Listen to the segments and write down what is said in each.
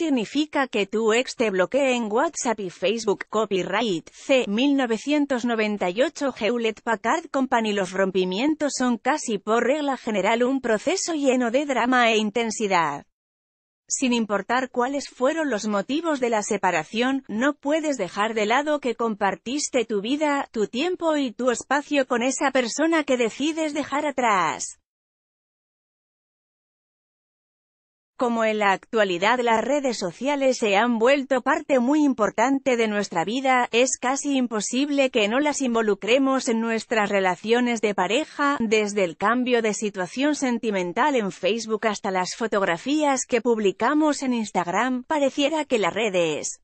significa que tu ex te bloquee en WhatsApp y Facebook. Copyright C. 1998 Hewlett Packard Company Los rompimientos son casi por regla general un proceso lleno de drama e intensidad. Sin importar cuáles fueron los motivos de la separación, no puedes dejar de lado que compartiste tu vida, tu tiempo y tu espacio con esa persona que decides dejar atrás. como en la actualidad las redes sociales se han vuelto parte muy importante de nuestra vida, es casi imposible que no las involucremos en nuestras relaciones de pareja, desde el cambio de situación sentimental en Facebook hasta las fotografías que publicamos en Instagram, pareciera que las redes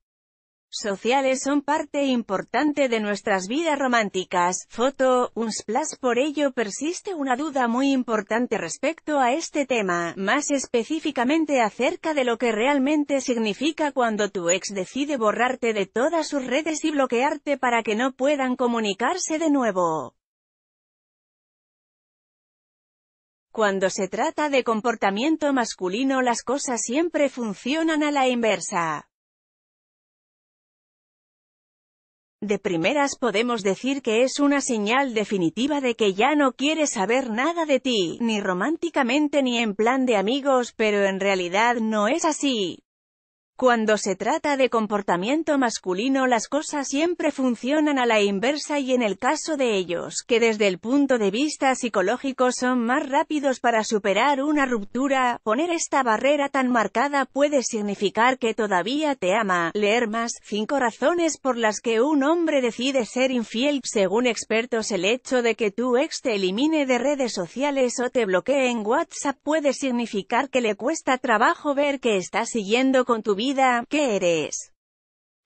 sociales son parte importante de nuestras vidas románticas. Foto, un splash por ello persiste una duda muy importante respecto a este tema, más específicamente acerca de lo que realmente significa cuando tu ex decide borrarte de todas sus redes y bloquearte para que no puedan comunicarse de nuevo. Cuando se trata de comportamiento masculino las cosas siempre funcionan a la inversa. De primeras podemos decir que es una señal definitiva de que ya no quiere saber nada de ti, ni románticamente ni en plan de amigos, pero en realidad no es así. Cuando se trata de comportamiento masculino las cosas siempre funcionan a la inversa y en el caso de ellos, que desde el punto de vista psicológico son más rápidos para superar una ruptura, poner esta barrera tan marcada puede significar que todavía te ama. Leer más, Cinco razones por las que un hombre decide ser infiel. Según expertos el hecho de que tu ex te elimine de redes sociales o te bloquee en WhatsApp puede significar que le cuesta trabajo ver que estás siguiendo con tu vida vida, ¿qué eres?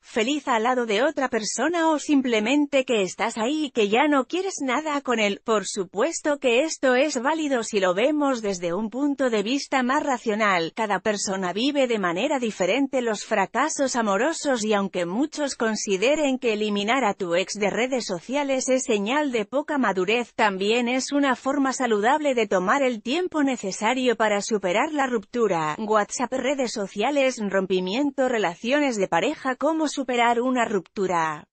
feliz al lado de otra persona o simplemente que estás ahí y que ya no quieres nada con él. Por supuesto que esto es válido si lo vemos desde un punto de vista más racional. Cada persona vive de manera diferente los fracasos amorosos y aunque muchos consideren que eliminar a tu ex de redes sociales es señal de poca madurez, también es una forma saludable de tomar el tiempo necesario para superar la ruptura. WhatsApp redes sociales rompimiento relaciones de pareja como superar una ruptura.